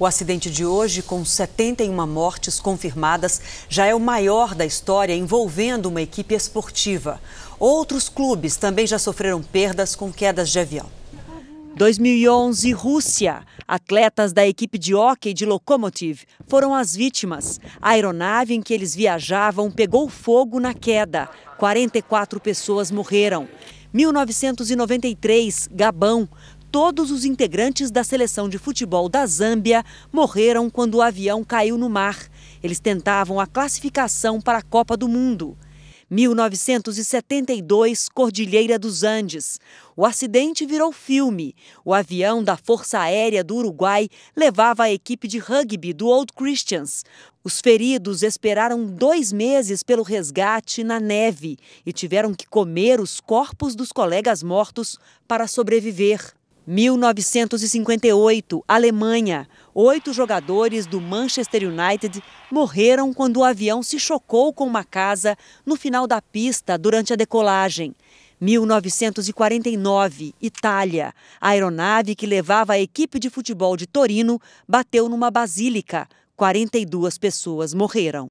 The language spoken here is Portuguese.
O acidente de hoje, com 71 mortes confirmadas, já é o maior da história envolvendo uma equipe esportiva. Outros clubes também já sofreram perdas com quedas de avião. 2011, Rússia. Atletas da equipe de hóquei de Lokomotiv foram as vítimas. A aeronave em que eles viajavam pegou fogo na queda. 44 pessoas morreram. 1993, Gabão todos os integrantes da seleção de futebol da Zâmbia morreram quando o avião caiu no mar. Eles tentavam a classificação para a Copa do Mundo. 1972, Cordilheira dos Andes. O acidente virou filme. O avião da Força Aérea do Uruguai levava a equipe de rugby do Old Christians. Os feridos esperaram dois meses pelo resgate na neve e tiveram que comer os corpos dos colegas mortos para sobreviver. 1958, Alemanha. Oito jogadores do Manchester United morreram quando o avião se chocou com uma casa no final da pista durante a decolagem. 1949, Itália. A aeronave que levava a equipe de futebol de Torino bateu numa basílica. 42 pessoas morreram.